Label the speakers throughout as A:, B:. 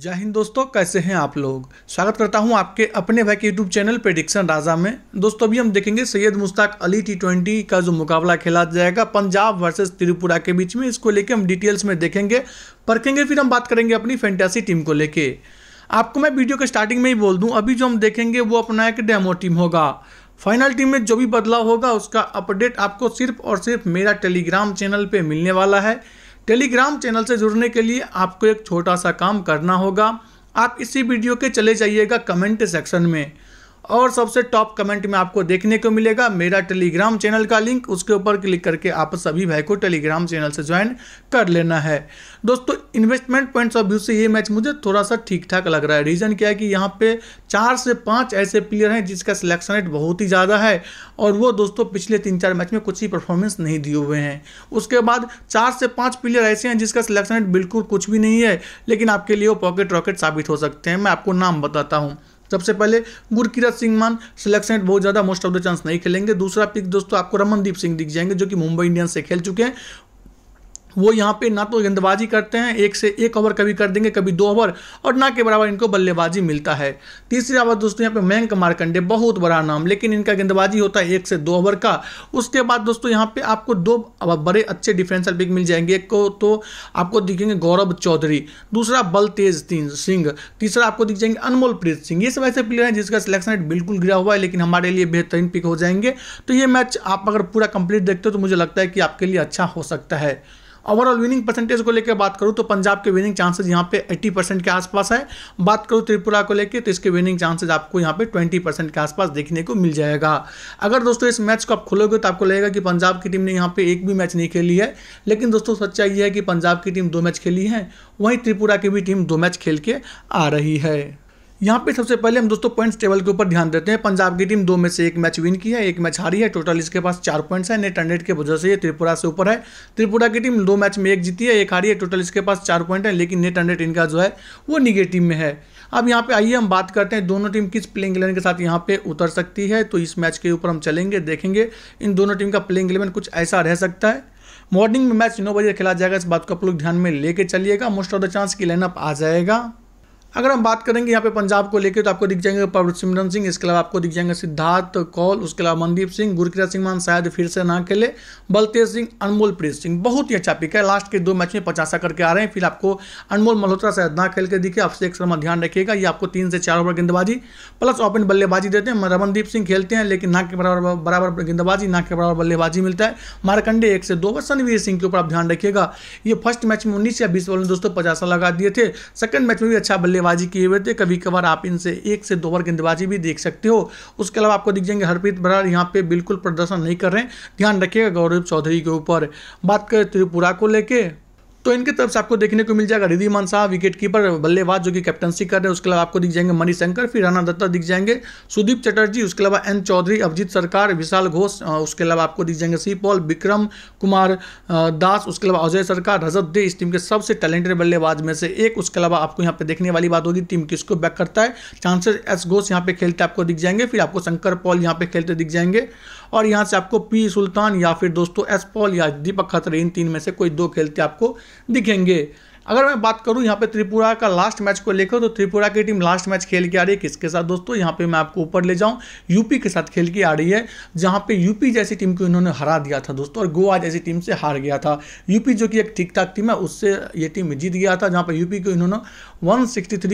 A: जय हिंद दोस्तों कैसे हैं आप लोग स्वागत करता हूं आपके अपने भाई के यूट्यूब चैनल प्रेडिक्शन राजा में दोस्तों अभी हम देखेंगे सैयद मुश्ताक अली टी ट्वेंटी का जो मुकाबला खेला जाएगा पंजाब वर्सेस त्रिपुरा के बीच में इसको लेके हम डिटेल्स में देखेंगे परखेंगे फिर हम बात करेंगे अपनी फैंटेसी टीम को लेके आपको मैं वीडियो के स्टार्टिंग में ही बोल दूँ अभी जो हम देखेंगे वो अपना एक डेमो टीम होगा फाइनल टीम में जो भी बदलाव होगा उसका अपडेट आपको सिर्फ और सिर्फ मेरा टेलीग्राम चैनल पर मिलने वाला है टेलीग्राम चैनल से जुड़ने के लिए आपको एक छोटा सा काम करना होगा आप इसी वीडियो के चले जाइएगा कमेंट सेक्शन में और सबसे टॉप कमेंट में आपको देखने को मिलेगा मेरा टेलीग्राम चैनल का लिंक उसके ऊपर क्लिक करके आप सभी भाई को टेलीग्राम चैनल से ज्वाइन कर लेना है दोस्तों इन्वेस्टमेंट पॉइंट्स ऑफ व्यू से ये मैच मुझे थोड़ा सा ठीक ठाक लग रहा है रीज़न क्या है कि यहाँ पे चार से पाँच ऐसे प्लेयर हैं जिसका सिलेक्शन रेट बहुत ही ज़्यादा है और वो दोस्तों पिछले तीन चार मैच में कुछ ही परफॉर्मेंस नहीं दिए हुए हैं उसके बाद चार से पाँच प्लेयर ऐसे हैं जिसका सिलेक्शन रेट बिल्कुल कुछ भी नहीं है लेकिन आपके लिए वो पॉकेट रॉकेट साबित हो सकते हैं मैं आपको नाम बताता हूँ सबसे पहले गुरकीरत सिंह मान सिलेक्शन बहुत ज़्यादा मोस्ट ऑफ द चांस नहीं खेलेंगे दूसरा पिक दोस्तों आपको रमनदीप सिंह दिख जाएंगे जो कि मुंबई इंडियंस से खेल चुके हैं वो यहाँ पे ना तो गेंदबाजी करते हैं एक से एक ओवर कभी कर देंगे कभी दो ओवर और ना के बराबर इनको बल्लेबाजी मिलता है तीसरी बात दोस्तों यहाँ पे मयंक मारकंडे बहुत बड़ा नाम लेकिन इनका गेंदबाजी होता है एक से दो ओवर का उसके बाद दोस्तों यहाँ पे आपको दो बड़े अच्छे डिफेंसर पिक मिल जाएंगे एक को तो आपको दिखेंगे गौरव चौधरी दूसरा बलतेज सिंह तीसरा आपको दिख जाएंगे अनमोल प्रीत सिंह ये सब ऐसे प्लेयर हैं जिसका सिलेक्शन रेट बिल्कुल गिरा हुआ है लेकिन हमारे लिए बेहतरीन पिक हो जाएंगे तो ये मैच आप अगर पूरा कंप्लीट देखते हो तो मुझे लगता है कि आपके लिए अच्छा हो सकता है ओवरऑल विनिंग परसेंटेज को लेकर बात करूँ तो पंजाब के विनिंग चांसेज यहाँ पे 80 परसेंट के आसपास है बात करूँ त्रिपुरा को लेकर तो इसके विनिंग चांसेज आपको यहाँ पे 20 परसेंट के आसपास देखने को मिल जाएगा अगर दोस्तों इस मैच को आप खोलोगे तो आपको लगेगा कि पंजाब की टीम ने यहाँ पे एक भी मैच नहीं खेली है लेकिन दोस्तों सच्चाई ये है कि पंजाब की टीम दो मैच खेली है वहीं त्रिपुरा की भी टीम दो मैच खेल के आ रही है यहाँ पे सबसे पहले हम दोस्तों पॉइंट्स टेबल के ऊपर ध्यान देते हैं पंजाब की टीम दो में से एक मैच विन की है एक मैच हारी है टोटल इसके पास चार पॉइंट्स है नेट हंड्रेड के वजह से ये त्रिपुरा से ऊपर है त्रिपुरा की टीम दो मैच में एक जीती है एक हारी है टोटल इसके पास चार पॉइंट है लेकिन नेट हंड्रेड इनका जो है वो निगेटिव में है अब यहाँ पे आइए हम बात करते हैं दोनों टीम किस प्लेइंग इलेवन के साथ यहाँ पे उतर सकती है तो इस मैच के ऊपर हम चलेंगे देखेंगे इन दोनों टीम का प्लेइंग इलेवन कुछ ऐसा रह सकता है मॉर्निंग में मैच नौ बजे खेला जाएगा इस बात को आप लोग ध्यान में लेके चलिएगा मोस्ट ऑफ द चांस की लाइनअप आ जाएगा अगर हम बात करेंगे यहाँ पे पंजाब को लेकर तो आपको दिख जाएंगे प्रवृत सिमरन सिंह इसके अलावा आपको दिख जाएंगे सिद्धार्थ कौल उसके अलावा मनदीप सिंह गुरकिरा सिंह मान शायद फिर से ना खेले बलतेज सिंह अनमोल प्रीत सिंह बहुत ही अच्छा पिक है लास्ट के दो मैच में पचासा करके आ रहे हैं फिर आपको अनमोल मल्होत्रा शायद ना खेल के दिखे एक शर्मा ध्यान रखिएगा ये आपको तीन से चार ओवर गेंदबाजी प्लस ओपन बल्लेबाजी देते हैं रमनदीप सिंह खेलते हैं लेकिन ना के बराबर बराबर गेंदबाजी ना के बराबर बल्लेबाजी मिलता है मारकंडे एक से दो ओवर सनवीर सिंह के ऊपर आप ध्यान रखिएगा ये फर्स्ट मैच में उन्नीस या बीस ओवर में दोस्तों पचासा लगा दिए थे सेकंड मैच में भी अच्छा बल्ले गेंदबाजी किए हुए थे कभी कभार आप इनसे एक से दो बार गेंदबाजी भी देख सकते हो उसके अलावा आपको दिख जाएंगे हरप्रीत बरार यहाँ पे बिल्कुल प्रदर्शन नहीं कर रहे हैं ध्यान रखिएगा गौरव चौधरी के ऊपर बात करें त्रिपुरा को लेकर तो इनके तरफ से आपको देखने को मिल जाएगा रिधिमान शाह विकेट कीपर बल्लेबाज जो कि कैप्टनसी कर रहे हैं उसके अलावा आपको दिख जाएंगे मणिशंकर फिर राणा दत्ता दिख जाएंगे सुदीप चटर्जी उसके अलावा एन चौधरी अभिजीत सरकार विशाल घोष उसके अलावा आपको दिख जाएंगे सी पॉल विक्रम कुमार दास उसके अलावा अजय सरकार रजत दे इस टीम के सबसे टैलेंटेड बल्लेबाज में से एक उसके अलावा आपको यहाँ पे देखने वाली बात होगी टीम किसको बैक करता है चांसेस एस घोष यहाँ पे खेलते आपको दिख जाएंगे फिर आपको शंकर पॉल यहाँ पे खेलते दिख जाएंगे और यहाँ से आपको पी सुल्तान या फिर दोस्तों एस पॉल या दीपक खतरे इन तीन में से कोई दो खेलते आपको दिखेंगे अगर मैं बात करूं यहाँ पे त्रिपुरा का लास्ट मैच को लेकर तो त्रिपुरा की टीम लास्ट मैच खेल के आ रही है किसके साथ दोस्तों यहाँ पे मैं आपको ऊपर ले जाऊं यूपी के साथ खेल के आ रही है जहाँ पे यूपी जैसी टीम को इन्होंने हरा दिया था दोस्तों और गोवा जैसी टीम से हार गया था यूपी जो कि एक ठीक ठाक टीम है उससे ये टीम जीत गया था जहाँ पर यूपी को इन्होंने वन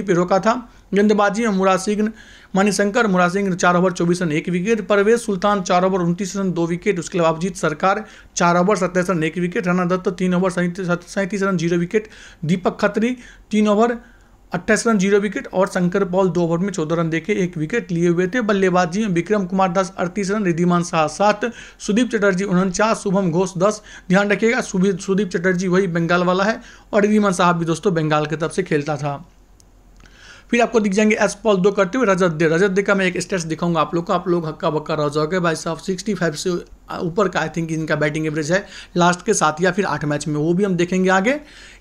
A: पे रोका था गेंदबाजी में मुरा सिंह मणिशंकर मुरा सिंह चार ओवर चौबीस रन एक विकेट परवेज सुल्तान चार ओवर उनतीस रन दो विकेट उसके अलावा अभिजीत सरकार चार ओवर सत्ताईस रन एक विकेट राणा दत्त तीन ओवर सैंतीस run zero wicket Deepak Khatri तीन ओवर अट्ठाईस रन जीरो विकेट और शंकर पॉल दो ओवर में चौदह रन देके एक विकेट लिए हुए थे बल्लेबाजी में विक्रम कुमार दास अड़तीस रन रिधिमान शाह सात सुदीप चटर्जी उनचास शुभम घोष दस ध्यान रखिएगा सुदीप चटर्जी वही बंगाल वाला है और रिधिमान शाह भी दोस्तों बंगाल की तरफ से खेलता था फिर आपको दिख जाएंगे एस पॉल दो करते हुए रजत दे रजत दे का मैं एक स्टेट्स दिखाऊंगा आप लोग को आप लोग हक्का बक्का रह जाओगे भाई साहब सिक्सटी फाइव से ऊपर का आई थिंक इनका बैटिंग एवरेज है लास्ट के साथ या फिर आठ मैच में वो भी हम देखेंगे आगे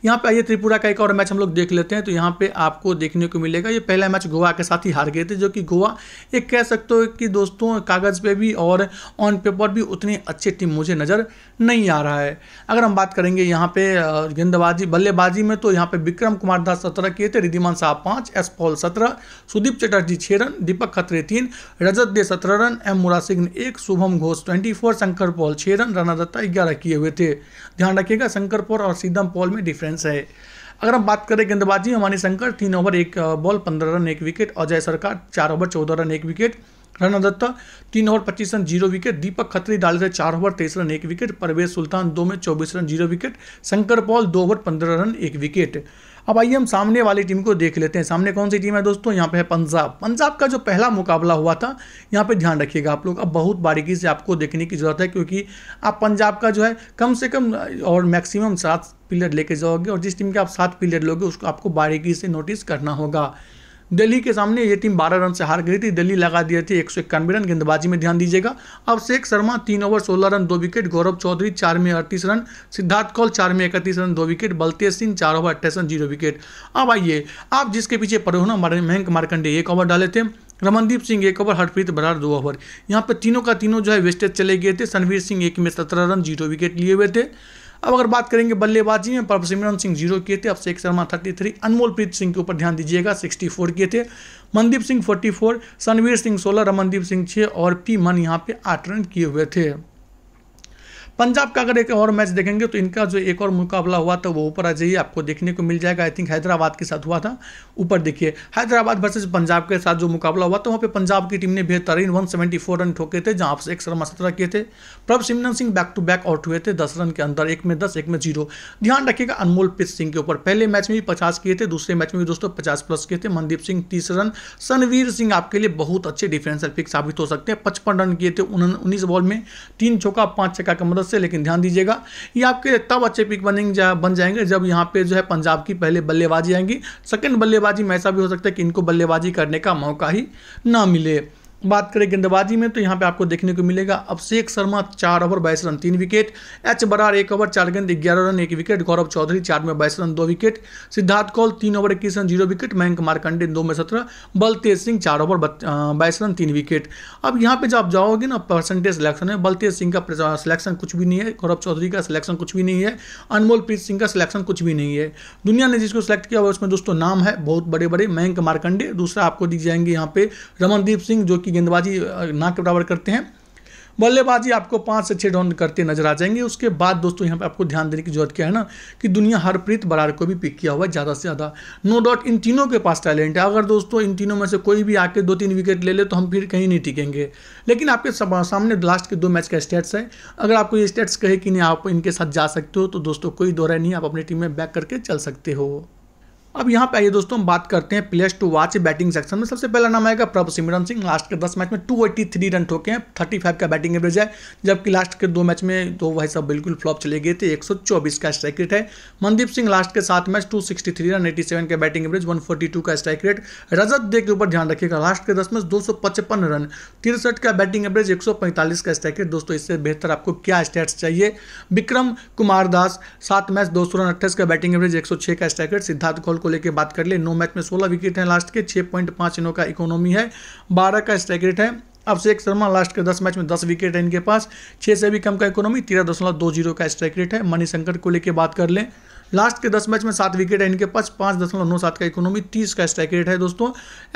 A: यहाँ पे आइए त्रिपुरा का एक और मैच हम लोग देख लेते हैं तो यहाँ पे आपको देखने को मिलेगा ये पहला मैच गोवा के साथ ही हार गए थे जो कि गोवा एक कह सकते हो कि दोस्तों कागज़ पे भी और ऑन पेपर भी उतनी अच्छी टीम मुझे नज़र नहीं आ रहा है अगर हम बात करेंगे यहाँ पे गेंदबाजी बल्लेबाजी में तो यहाँ पे विक्रम कुमार दास सत्रह किए थे रिधिमान साहब पाँच एस पॉल सत्रह सुदीप चटर्जी छः रन दीपक खत्रे तीन रजत दे सत्रह रन एम मुरा सिंह ने एक शुभम घोष ट्वेंटी फोर शंकर पॉल छः रन राणा दत्ता ग्यारह किए हुए थे ध्यान रखिएगा शंकर पॉल और सीधम पॉल में डिफरेंस है अगर हम बात करें गेंदबाजी में मानी शंकर तीन ओवर एक बॉल पंद्रह रन एक विकेट अजय सरकार चार ओवर चौदह रन एक विकेट राणा दत्ता तीन ओवर पच्चीस run zero wicket Deepak Khatri डाल रहे चार ओवर तेईस रन एक विकेट परवेज सुल्तान दो में चौबीस run zero wicket Shankar Paul दो ओवर पंद्रह रन एक विकेट अब आइए हम सामने वाली टीम को देख लेते हैं सामने कौन सी टीम है दोस्तों यहाँ पे है पंजाब पंजाब का जो पहला मुकाबला हुआ था यहाँ पे ध्यान रखिएगा आप लोग अब बहुत बारीकी से आपको देखने की ज़रूरत है क्योंकि आप पंजाब का जो है कम से कम और मैक्सिमम सात प्लेयर लेके जाओगे और जिस टीम के आप सात प्लेयर लोगे उसको आपको बारीकी से नोटिस करना होगा दिल्ली के सामने ये टीम 12 रन से हार गई थी दिल्ली लगा दिए थे एक सौ इक्यानवे रन गेंदबाजी में ध्यान दीजिएगा अब शेख शर्मा तीन ओवर 16 रन दो विकेट गौरव चौधरी चार में अड़तीस रन सिद्धार्थ कौल चार में इकतीस रन दो विकेट बलतेज सिंह चार ओवर अट्ठाईस रन जीरो विकेट अब आइए आप जिसके पीछे परोहना मयंक मारकंडे एक ओवर डाले थे रमनदीप सिंह एक ओवर हरप्रीत बरार दो ओवर यहाँ पर तीनों का तीनों जो है वेस्टेज चले गए थे सनवीर सिंह एक में सत्रह रन जीरो विकेट लिए हुए थे अब अगर बात करेंगे बल्लेबाजी में परसिमरन सिंह जीरो किए थे अभिषेक शर्मा थर्टी थ्री अनमोल प्रीत सिंह के ऊपर ध्यान दीजिएगा सिक्सटी फोर किए थे मनदीप सिंह फोर्टी फोर सनवीर सिंह सोलह रमनदीप सिंह छः और पी मन यहाँ पे आठ रन किए हुए थे पंजाब का अगर एक और मैच देखेंगे तो इनका जो एक और मुकाबला हुआ था वो ऊपर आ जाइए आपको देखने को मिल जाएगा आई थिंक हैदराबाद के साथ हुआ था ऊपर देखिए हैदराबाद वर्सेज पंजाब के साथ जो मुकाबला हुआ था वहाँ पे पंजाब की टीम ने बेहतरीन फोर रन ठोके थे जहाँ से एक शर्मा सत्रह किए थे Prabh Simran Singh back to back out हुए थे दस रन के अंदर एक में दस एक में जीरो ध्यान रखिएगा अनमोल प्रीत सिंह के ऊपर पहले मैच में भी पचास किए थे दूसरे मैच में भी दोस्तों पचास प्लस किए थे मनदीप सिंह तीस रन सनवीर सिंह आपके लिए बहुत अच्छे डिफेंसर पिक साबित हो सकते हैं पचपन रन किए थे उन्नीस बॉल में तीन चौका पाँच छक्का का मदद मतलब से लेकिन ध्यान दीजिएगा ये आपके तब अच्छे पिक बनेंगे जा, बन जाएंगे जब यहाँ पे जो है पंजाब की पहले बल्लेबाजी आएंगी सेकंड बल्लेबाजी में ऐसा भी हो सकता है कि इनको बल्लेबाजी करने का मौका ही ना मिले बात करें गेंदबाजी में तो यहाँ पे आपको देखने को मिलेगा अभिषेक शर्मा चार ओवर बाईस रन तीन विकेट एच बरार एक ओवर चार गेंद ग्यारह रन एक विकेट गौरव चौधरी चार में बाईस रन दो विकेट सिद्धार्थ कौल तीन ओवर इक्कीस run zero wicket Mayank Markande दो में सत्रह बलतेज सिंह चार ओवर बाईस रन तीन विकेट अब यहाँ पे जब आप जाओगे ना परसेंटेज सिलेक्शन है बलतेज सिंह का सिलेक्शन कुछ भी नहीं है गौरव चौधरी का सिलेक्शन कुछ भी नहीं है अनमोल प्रीत सिंह का सिलेक्शन कुछ भी नहीं है दुनिया ने जिसको सिलेक्ट किया हुआ उसमें दोस्तों नाम है बहुत बड़े बड़े मयंक मारकंडे दूसरा आपको दिख जाएंगे यहाँ पे रमनदीप सिंह जो की गेंदबाजी ना के बराबर करते हैं बल्लेबाजी आपको पाँच से छः डाउन करते नजर आ जाएंगे उसके बाद दोस्तों यहाँ पे आपको ध्यान देने की जरूरत क्या है ना कि दुनिया हरप्रीत बरार को भी पिक किया हुआ है ज़्यादा से ज़्यादा नो डाउट इन तीनों के पास टैलेंट है अगर दोस्तों इन तीनों में से कोई भी आके दो तीन विकेट ले ले तो हम फिर कहीं नहीं टिकेंगे लेकिन आपके सामने लास्ट के दो मैच का स्टेट्स है अगर आपको ये स्टेट्स कहे कि नहीं आप इनके साथ जा सकते हो तो दोस्तों कोई दोहरा नहीं आप अपनी टीम में बैक करके चल सकते हो अब यहाँ पे आइए दोस्तों हम बात करते हैं players to watch batting section में सबसे पहला नाम आएगा प्रभ सिमरन सिंह लास्ट के दस मैच में टू एटी थ्री रन ठोके हैं थर्टी फाइव का बैटिंग एवरेज है जबकि लास्ट के दो मैच में तो भाई सब बिल्कुल फ्लॉप चले गए थे 124 सौ चौबीस का स्ट्राइक रेट है मनदीप सिंह लास्ट के सात match two sixty three run eighty seven का batting average one forty two का स्ट्राइक रेट रजत दे के ऊपर ध्यान रखिएगा लास्ट के दस मैच दो सौ पचपन रन तिरसठ का बैटिंग एवरेज एक सौ पैंतालीस का स्ट्राइक रेट दोस्तों इससे बेहतर आपको क्या स्टैट्स चाहिए विक्रम कुमार दास सात मैच दो सौ रन अट्ठाईस का बैटिंग एवरेज एक सौ का स्ट्राइक रेट सिद्धार्थ कौल को को लेकर बात कर ले नौ मैच में सोलह विकेट हैं लास्ट के छः पॉइंट पाँच इनों का इकोनॉमी है बारह का स्ट्राइक रेट है अभिषेक शर्मा लास्ट के दस मैच में दस विकेट है इनके पास छः से भी कम का इकोनॉमी तेरह दशमलव दो जीरो का स्ट्राइक रेट है मनी शंकर को लेकर बात कर लें लास्ट के दस मैच में सात विकेट है इनके पास पाँच दशमलव नौ सात का इकोनॉमी तीस का स्ट्राइक रेट है दोस्तों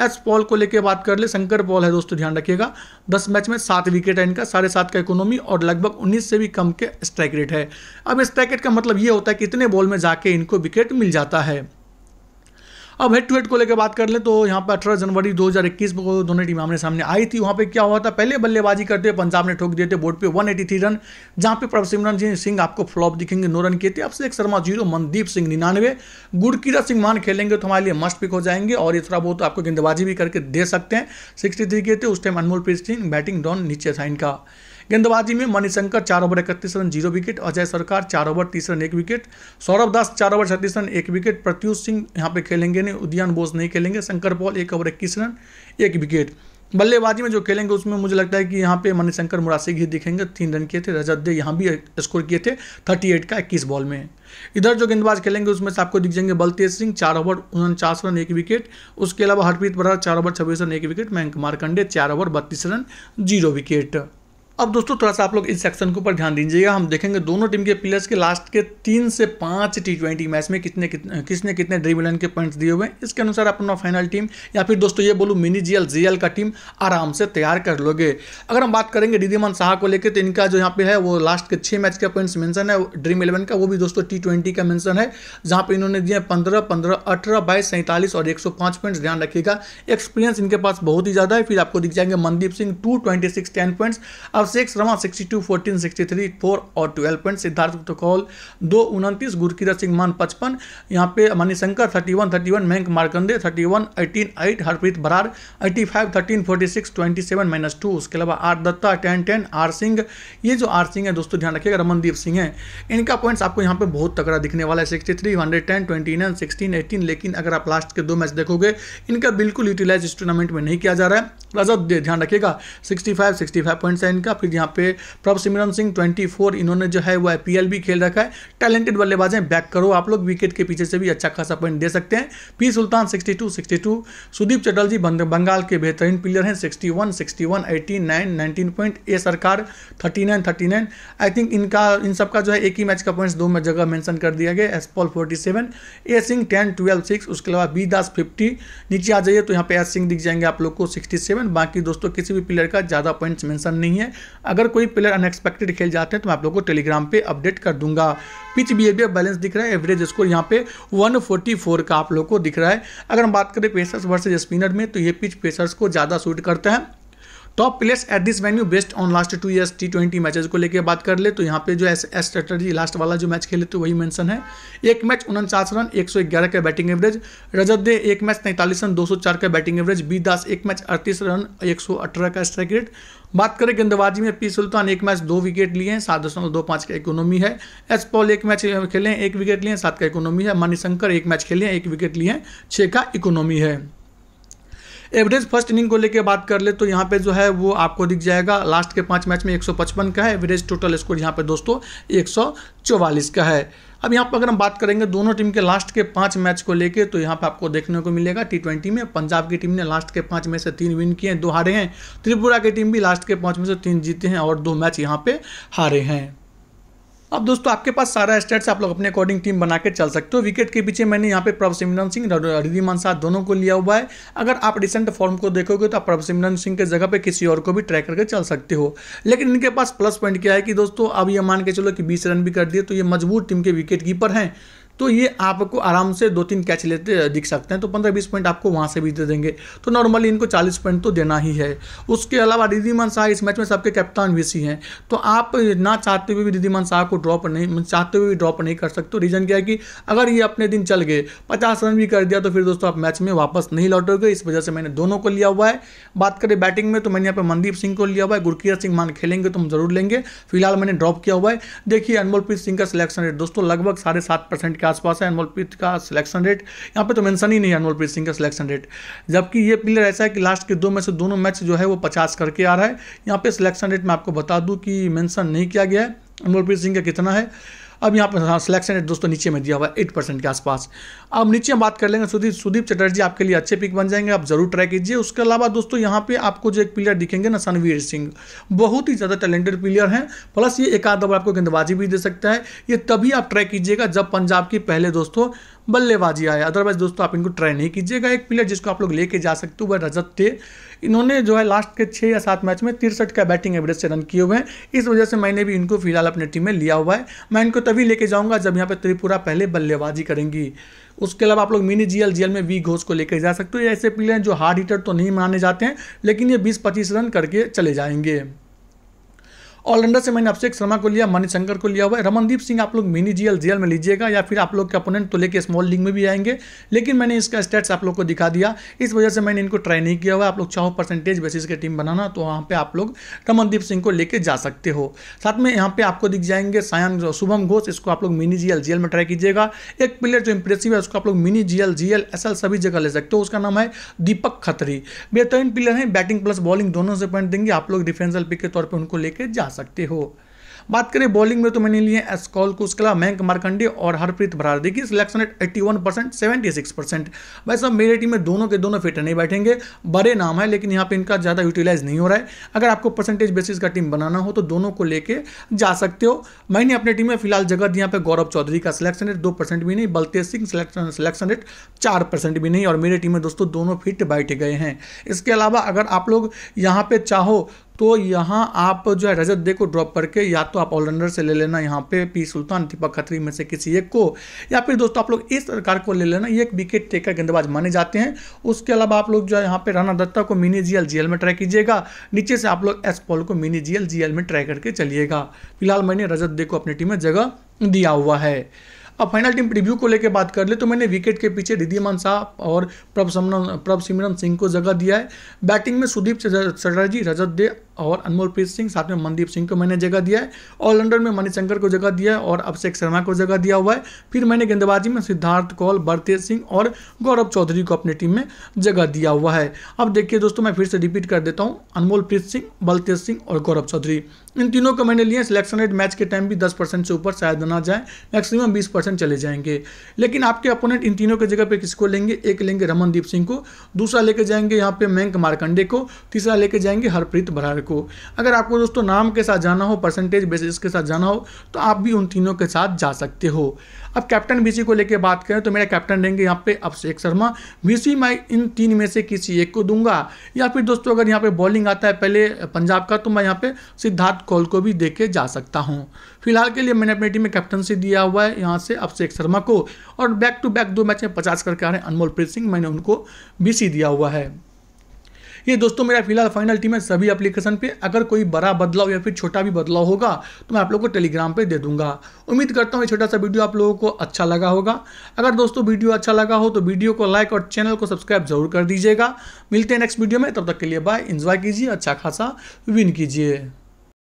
A: एस पॉल को लेकर बात कर ले शंकर पॉल है दोस्तों ध्यान रखिएगा दस मैच में सात विकेट है इनका साढ़े सात का इकोनॉमी और लगभग उन्नीस से भी कम के स्ट्राइक रेट है अब स्ट्राइक रेट का मतलब ये होता है कि इतने बॉल में जाके इनको विकेट मिल जाता है अब हेड टू हेड को लेकर बात कर ले तो यहाँ पर अठारह जनवरी दो हज़ार इक्कीस को दोनों टीम आमने सामने आई थी वहाँ पे क्या हुआ था पहले बल्लेबाजी करते हुए पंजाब ने ठोक दिए थे बोर्ड पे थ्री रन जहाँ पे प्रभसिमरन सिंह आपको फ्लॉप दिखेंगे नौ रन किए थे एक शर्मा जीरो मनदीप सिंह निन्यानवे गुड़कीरत सिंह मान खेलेंगे तो हमारे लिए मस्ट पिक हो जाएंगे और ये थोड़ा बहुत आपको गेंदबाजी भी करके दे सकते हैं सिक्सटी थ्री के थे उस time Anmol Preet Singh batting down नीचे था इनका गेंदबाजी में मणिशंकर चार ओवर इकतीस रन जीरो विकेट अजय सरकार चार ओवर तीस रन एक विकेट सौरभ दास चार ओवर छत्तीस रन एक विकेट प्रत्युष सिंह यहाँ पे खेलेंगे नहीं उद्यान बोस नहीं खेलेंगे शंकर पॉल एक ओवर इक्कीस रन एक विकेट बल्लेबाजी में जो खेलेंगे उसमें मुझे लगता है कि यहाँ पे मणिशंकर मुरासिक ही दिखेंगे तीन रन किए थे रजत दे यहाँ भी स्कोर किए थे थर्टी एट का इक्कीस बॉल में इधर जो गेंदबाज खेलेंगे उसमें से आपको दिख जाएंगे बलतेज सिंह चार ओवर उनचास रन एक विकेट उसके अलावा हरप्रीत बरार चार ओवर छब्बीस रन एक विकेट मयंक मारकंडे चार ओवर बत्तीस रन जीरो विकेट अब दोस्तों थोड़ा सा आप लोग इस सेक्शन के ऊपर ध्यान दीजिएगा हम देखेंगे दोनों टीम के प्लेयर्स के लास्ट के तीन से पांच टी ट्वेंटी मैच में कितने कितने किसने कितने ड्रीबलन के पॉइंट्स दिए हुए हैं इसके अनुसार अपना फाइनल टीम या फिर दोस्तों ये बोलूँ मिनी जीएल जीएल का टीम आराम से तैयार कर लोगे अगर हम बात करेंगे रिधिमन शाह को लेकर तो इनका जो यहाँ पे है वो लास्ट के छः मैच के पॉइंट्स मैंशन है ड्रीम इलेवन का वो भी दोस्तों टी ट्वेंटी का मैंशन है जहाँ पर इन्होंने दिए पंद्रह पंद्रह अठारह बाईस सैंतालीस और एक सौ पाँच पॉइंट्स ध्यान रखिएगा एक्सपीरियंस इनके पास बहुत ही ज़्यादा है फिर आपको दिख जाएंगे Mandeep Singh two twenty six ten points अब सिक्स रमा sixty two fourteen sixty three four और ट्वेल्व पॉइंट सिद्धार्थ गुप्त कौल दो उनतीस गुरकीरत सिंह मान पचपन यहाँ पे Manishankar thirty one thirty one Mayank Markande thirty one eighteen eight Harpreet Brar eighty five thirteen forty six twenty seven minus two उसके अलावा R Datta ten ten R Singh ये जो आर सिंह है दोस्तों ध्यान रखिएगा रमनदीप सिंह है इनका पॉइंट्स आपको यहाँ पे बहुत तगड़ा दिखने वाला है sixty three hundred ten twenty nine sixteen eighteen लेकिन अगर आप लास्ट के दो मैच देखोगे इनका बिल्कुल यूटिलाइज इस टूर्नामेंट में नहीं किया जा रहा है रजत ध्यान रखिएगा sixty five sixty five points है इनका फिर यहाँ पे प्रभ सिमरन सिंह 24 इन्होंने जो है वह पीएल भी खेल रखा है टैलेंटेड बल्लेबाज हैं बैक करो आप लोग विकेट के पीछे से भी अच्छा खासा पॉइंट दे सकते हैं पी सुल्तान 62 62 सुदीप चटल जी बंगाल के बेहतरीन प्लेयर हैं 61 61 नाइन 19 पॉइंट ए सरकार 39 39 आई थिंक इनका इन सबका जो है एक ही मैच का पॉइंट्स दो में जगह मेंशन कर दिया गया S Paul forty A Singh ten twelve six उसके अलावा बी दास फिफ्टी नीचे आ जाइए तो यहाँ पे एस सिंह दिख जाएंगे आप लोग को सिक्सटी बाकी दोस्तों किसी भी प्लेयर का ज़्यादा पॉइंट्स मैंशन नहीं है अगर कोई प्लेयर अनएक्सपेक्टेड खेल जाते हैं तो मैं आप लोगों को टेलीग्राम पे अपडेट कर दूंगा पिच बिहेवियर बैलेंस दिख रहा है एवरेज स्कोर यहाँ पे 144 का आप लोग को दिख रहा है अगर हम बात करें पेसर्स वर्सेज स्पिनर में तो ये पिच पेसर्स को ज़्यादा सूट करता है top players at this venue best on last two years T twenty matches को लेकर बात कर ले तो यहाँ पे जो एस एस स्ट्रेटर्जी लास्ट वाला जो मैच खेले तो वही मेंशन है एक मैच उनचास रन 111 का बैटिंग एवरेज रजत दे एक मैच तैंतालीस रन 204 का बैटिंग एवरेज बी दास एक मैच अड़तीस रन 118 का स्ट्राइक रेट बात करें गेंदबाजी में पी सुल्तान एक मैच दो विकेट लिए हैं सात दशमलव दो पाँच का इकोनॉमी है एस पॉल एक मैच खेले हैं एक विकेट लिए हैं सात का इकोनॉमी है मणिशंकर एक मैच खेले एक विकेट लिए हैं छः का इकोनॉमी है एवरेज फर्स्ट इनिंग को लेकर बात कर ले तो यहाँ पे जो है वो आपको दिख जाएगा लास्ट के पाँच मैच में एक का है एवरेज टोटल स्कोर यहाँ पे दोस्तों एक का है अब यहाँ पर अगर हम बात करेंगे दोनों टीम के लास्ट के पाँच मैच को लेके तो यहाँ पर आपको देखने को मिलेगा टी ट्वेंटी में पंजाब की टीम ने लास्ट के पाँच में से तीन विन किए हैं दो हारे हैं त्रिपुरा की टीम भी लास्ट के पाँच में से तीन जीते हैं और दो मैच यहाँ पे हारे हैं अब दोस्तों आपके पास सारा स्टेट्स आप लोग अपने अकॉर्डिंग टीम बना के चल सकते हो विकेट के पीछे मैंने यहाँ पे प्रभ सिमरन सिंह रिधिमान शाह दोनों को लिया हुआ है अगर आप रिसेंट फॉर्म को देखोगे तो आप प्रभ सिमरन सिंह के जगह पे किसी और को भी ट्रैक करके चल सकते हो लेकिन इनके पास प्लस पॉइंट क्या है कि दोस्तों अब ये मान के चलो कि बीस रन भी कर दिए तो ये मजबूत टीम के विकेट कीपर हैं तो ये आपको आराम से दो तीन कैच लेते दिख सकते हैं तो पंद्रह बीस पॉइंट आपको वहाँ से भी दे देंगे तो नॉर्मली इनको चालीस पॉइंट तो देना ही है उसके अलावा रिधिमान शाह इस मैच में सबके कप्तान भी सी हैं तो आप ना चाहते हुए भी रिधिमान शाह को ड्रॉप नहीं चाहते हुए भी ड्रॉप नहीं कर सकते रीज़न तो क्या है कि अगर ये अपने दिन चल गए पचास रन भी कर दिया तो फिर दोस्तों आप मैच में वापस नहीं लौटोगे इस वजह से मैंने दोनों को लिया हुआ है बात करें बैटिंग में तो मैंने यहाँ पर मनदीप सिंह को लिया हुआ है गुरकीरत सिंह मान खेलेंगे तो हम जरूर लेंगे फिलहाल मैंने ड्रॉप किया हुआ है देखिए अनमोलप्रीत सिंह का सिलेक्शन रेट दोस्तों लगभग साढ़े सात परसेंट का आसपास है प्रीत का सिलेक्शन रेट यहाँ पे तो मेंशन ही नहीं है प्रीत सिंह का सिलेक्शन रेट जबकि ये प्लेयर ऐसा है कि लास्ट के दो में से दोनों मैच जो है वो पचास करके आ रहा है यहाँ पे सिलेक्शन रेट मैं आपको बता दूँ कि मैंशन नहीं किया गया है प्रीत सिंह का कितना है अब यहाँ पर सिलेक्शन हाँ, रेट दोस्तों नीचे में दिया हुआ है एट परसेंट के आसपास अब नीचे हम बात कर लेंगे सुदीप सुदीप चटर्जी आपके लिए अच्छे पिक बन जाएंगे आप जरूर ट्राई कीजिए उसके अलावा दोस्तों यहाँ पे आपको जो एक प्लेयर दिखेंगे ना सनवीर सिंह बहुत ही ज़्यादा टैलेंटेड प्लेयर हैं प्लस ये एक आध आपको गेंदबाजी भी दे सकता है ये तभी आप ट्राई कीजिएगा जब पंजाब की पहले दोस्तों बल्लेबाजी आए अदरवाइज दोस्तों आप इनको ट्राई नहीं कीजिएगा एक प्लेयर जिसको आप लोग लेके जा सकते हो वह रजत थे इन्होंने जो है लास्ट के छः या सात मैच में तिरसठ का बैटिंग एवरेज से रन किए हुए हैं इस वजह से मैंने भी इनको फिलहाल अपने टीम में लिया हुआ है मैं इनको तो तभी लेके जाऊंगा जब यहाँ पे त्रिपुरा पहले बल्लेबाजी करेंगी उसके अलावा आप लोग मिनी जी जीएल में वी घोष को लेकर जा सकते हो ऐसे प्लेयर जो हार्ड हीटर तो नहीं माने जाते हैं लेकिन ये बीस पच्चीस रन करके चले जाएंगे ऑलराउंडर से मैंने अभिषेक शर्मा को लिया मणिशंकर को लिया हुआ है रमनदीप सिंह आप लोग मिनी जीएल जीएल में लीजिएगा या फिर आप लोग के अपोनेंट तो लेके स्मॉल लीग में भी आएंगे लेकिन मैंने इसका स्टेट्स आप लोग को दिखा दिया इस वजह से मैंने इनको ट्राई नहीं किया हुआ आप लोग चाहो परसेंटेज बेसिस की टीम बनाना तो वहाँ पर आप लोग रमनदीप सिंह को लेकर जा सकते हो साथ में यहाँ पर आपको दिख जाएंगे सायन शुभम घोष इसको आप लोग मिनी जीएल जीएल में ट्राई कीजिएगा एक प्लेयर जो इंप्रेसिव है उसको आप लोग मिनी जीएल जीएल एसएल सभी जगह ले सकते हो उसका नाम है दीपक खत्री बेहतरीन प्लेयर है बैटिंग प्लस बॉलिंग दोनों से पॉइंट देंगे आप लोग डिफेंसल पिक के तौर पर उनको लेकर जा सकते हो बात करें बॉलिंग में तो मैंने लिए एस कॉल को उसके अलावा मैंक मार्कंडे और हरप्रीत भरारदी की selection rate eighty one percent seventy six percent वैसे साहब मेरे टीम में दोनों के दोनों फिट नहीं बैठेंगे बड़े नाम है लेकिन यहाँ पे इनका ज़्यादा यूटिलाइज नहीं हो रहा है अगर आपको परसेंटेज बेसिस का टीम बनाना हो तो दोनों को लेकर जा सकते हो मैंने अपनी टीम में फिलहाल जगह दी यहाँ पे गौरव चौधरी का सिलेक्शन रेट दो भी नहीं Baltej Singh selection selection rate चार भी नहीं और मेरे टीम में दोस्तों दोनों फिट बैठ गए हैं इसके अलावा अगर आप लोग यहाँ पर चाहो तो यहाँ आप जो है रजत दे को ड्रॉप करके या तो आप ऑलराउंडर से ले लेना यहाँ पे पी सुल्तान दीपक खत्री में से किसी एक को या फिर दोस्तों आप लोग इस प्रकार को ले लेना ये एक विकेट टेकर गेंदबाज माने जाते हैं उसके अलावा आप लोग जो है यहाँ पे राणा दत्ता को मिनी जीएल जीएल में ट्राई कीजिएगा नीचे से आप लोग एस पॉल को मिनी जीएल जीएल में ट्राई करके चलिएगा फिलहाल मैंने रजत दे को अपनी टीम में जगह दिया हुआ है अब फाइनल टीम प्रीव्यू को लेकर बात कर ले तो मैंने विकेट के पीछे रिधिमान शाह और प्रभ सिमरन प्रभ सिमरन सिंह को जगह दिया है बैटिंग में सुदीप चटर्जी रजत दे और अनमोलप्रीत सिंह साथ में मनदीप सिंह को मैंने जगह दिया है ऑलराउंडर में मणिशंकर को जगह दिया है और अभिषेक शर्मा को जगह दिया हुआ है फिर मैंने गेंदबाजी में सिद्धार्थ कौल बरतेज सिंह और गौरव चौधरी को अपनी टीम में जगह दिया हुआ है अब देखिए दोस्तों मैं फिर से रिपीट कर देता हूँ अनमोलप्रीत सिंह बलतेज सिंह और गौरव चौधरी इन तीनों को मैंने लिए सिलेक्शन रेट मैच के टाइम भी दस परसेंट से ऊपर शायद ना जाए मैक्सिमम बीस परसेंट चले जाएंगे लेकिन आपके अपोनेंट इन तीनों की जगह पर किसको लेंगे एक लेंगे रमनदीप सिंह को दूसरा लेके जाएंगे यहाँ पे मैंक मारकंडे को तीसरा लेके जाएंगे हरप्रीत बरार को को अगर आपको दोस्तों नाम के साथ जाना हो परसेंटेज बेसिस के साथ जाना हो तो आप भी उन तीनों के साथ जा सकते हो अब कैप्टन बीसी को लेकर बात करें तो मेरा कैप्टन रहेंगे यहाँ पे अभिषेक शर्मा बीसी मैं इन तीन में से किसी एक को दूंगा या फिर दोस्तों अगर यहाँ पे बॉलिंग आता है पहले पंजाब का तो मैं यहाँ पे सिद्धार्थ कौल को भी देके जा सकता हूँ फिलहाल के लिए मैंने अपनी टीम में कैप्टनसी दिया हुआ है यहाँ से अभिषेक शर्मा को और बैक टू बैक दो मैच में पचास करके आ रहे हैं अनमोल प्रीत सिंह मैंने उनको बीसी दिया हुआ है ये दोस्तों मेरा फिलहाल फाइनल टीम है सभी एप्लीकेशन पे अगर कोई बड़ा बदलाव या फिर छोटा भी बदलाव होगा तो मैं आप लोग को टेलीग्राम पे दे दूंगा उम्मीद करता हूँ ये छोटा सा वीडियो आप लोगों को अच्छा लगा होगा अगर दोस्तों वीडियो अच्छा लगा हो तो वीडियो को लाइक और चैनल को सब्सक्राइब जरूर कर दीजिएगा मिलते हैं नेक्स्ट वीडियो में तब तक के लिए बाय इन्जॉय कीजिए अच्छा खासा विन कीजिए